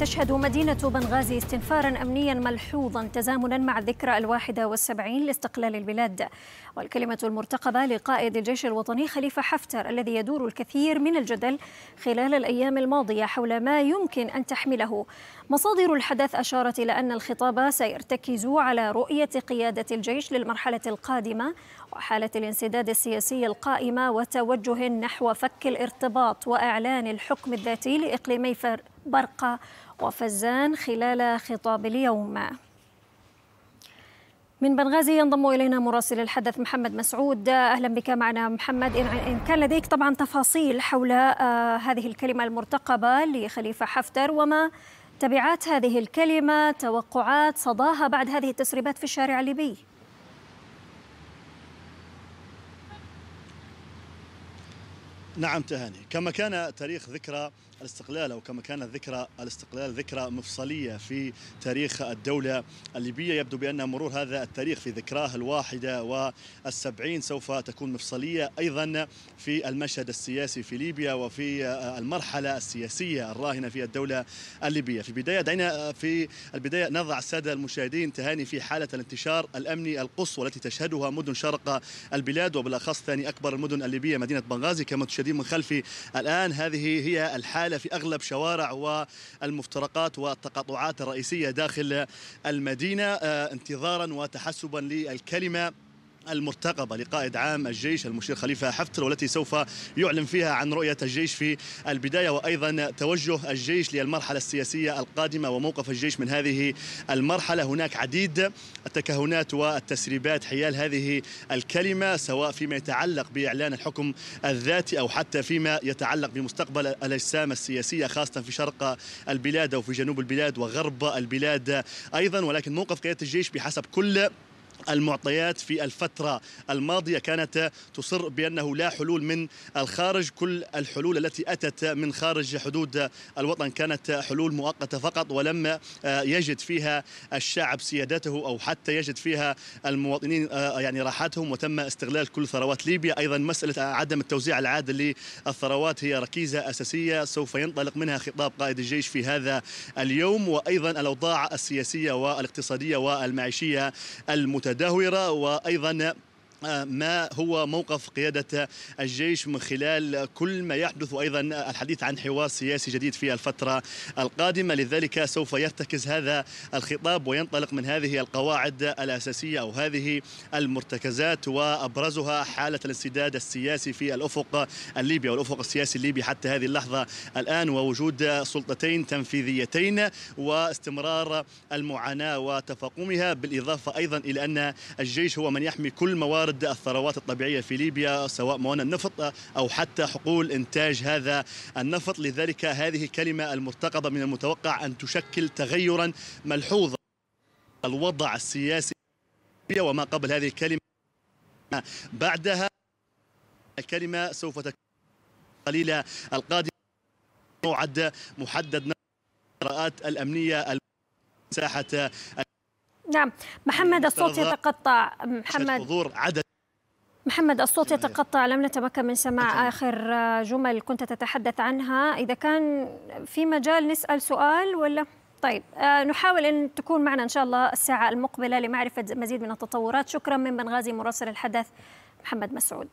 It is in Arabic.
تشهد مدينة بنغازي استنفارا أمنيا ملحوظا تزامنا مع الذكرى الواحدة والسبعين لاستقلال البلاد والكلمة المرتقبة لقائد الجيش الوطني خليفة حفتر الذي يدور الكثير من الجدل خلال الأيام الماضية حول ما يمكن أن تحمله مصادر الحدث أشارت إلى أن الخطاب سيرتكز على رؤية قيادة الجيش للمرحلة القادمة وحالة الانسداد السياسي القائمة وتوجه نحو فك الارتباط وإعلان الحكم الذاتي لإقليمي فر برقة وفزان خلال خطاب اليوم من بنغازي ينضم الينا مراسل الحدث محمد مسعود اهلا بك معنا محمد ان كان لديك طبعا تفاصيل حول آه، هذه الكلمه المرتقبه لخليفه حفتر وما تبعات هذه الكلمه توقعات صداها بعد هذه التسريبات في الشارع الليبي نعم تهاني كما كان تاريخ ذكرى الاستقلال او كما كانت ذكرى الاستقلال ذكرى مفصليه في تاريخ الدوله الليبيه يبدو بان مرور هذا التاريخ في ذكراه الواحده والسبعين سوف تكون مفصليه ايضا في المشهد السياسي في ليبيا وفي المرحله السياسيه الراهنه في الدوله الليبيه. في البدايه دعينا في البدايه نضع الساده المشاهدين تهاني في حاله الانتشار الامني القصوى التي تشهدها مدن شرق البلاد وبالاخص ثاني اكبر المدن الليبيه مدينه بنغازي كما تشاهد الشديد من خلفي الآن هذه هي الحالة في أغلب شوارع والمفترقات والتقاطعات الرئيسية داخل المدينة آه، انتظارا وتحسبا للكلمة المرتقبة لقائد عام الجيش المشير خليفة حفتر والتي سوف يعلن فيها عن رؤية الجيش في البداية وأيضا توجه الجيش للمرحلة السياسية القادمة وموقف الجيش من هذه المرحلة هناك عديد التكهنات والتسريبات حيال هذه الكلمة سواء فيما يتعلق بإعلان الحكم الذاتي أو حتى فيما يتعلق بمستقبل الأجسام السياسية خاصة في شرق البلاد أو في جنوب البلاد وغرب البلاد أيضا ولكن موقف قيادة الجيش بحسب كل المعطيات في الفترة الماضية كانت تصر بأنه لا حلول من الخارج كل الحلول التي أتت من خارج حدود الوطن كانت حلول مؤقتة فقط ولم يجد فيها الشعب سيادته أو حتى يجد فيها المواطنين يعني راحتهم وتم استغلال كل ثروات ليبيا أيضا مسألة عدم التوزيع العادل للثروات هي ركيزة أساسية سوف ينطلق منها خطاب قائد الجيش في هذا اليوم وأيضا الأوضاع السياسية والاقتصادية والمعيشية المتدينة متدهوره وايضا ما هو موقف قيادة الجيش من خلال كل ما يحدث وأيضا الحديث عن حوار سياسي جديد في الفترة القادمة لذلك سوف يرتكز هذا الخطاب وينطلق من هذه القواعد الأساسية أو هذه المرتكزات وأبرزها حالة الانسداد السياسي في الأفق الليبي أو الأفق السياسي الليبي حتى هذه اللحظة الآن ووجود سلطتين تنفيذيتين واستمرار المعاناة وتفاقمها بالإضافة أيضا إلى أن الجيش هو من يحمي كل موارد ورد الثروات الطبيعية في ليبيا سواء موانئ النفط أو حتى حقول إنتاج هذا النفط لذلك هذه الكلمة المرتقبة من المتوقع أن تشكل تغيرا ملحوظا الوضع السياسي وما قبل هذه الكلمة بعدها الكلمة سوف تكون قليلة القادمة موعد محدد الإجراءات الأمنية ساحة نعم محمد يعني الصوت يتقطع محمد حضور عدد محمد الصوت يتقطع لم نتمكن من سماع آخر جمل كنت تتحدث عنها إذا كان في مجال نسأل سؤال ولا طيب آه، نحاول أن تكون معنا إن شاء الله الساعة المقبلة لمعرفة مزيد من التطورات شكرا من بنغازي مراسل الحدث محمد مسعود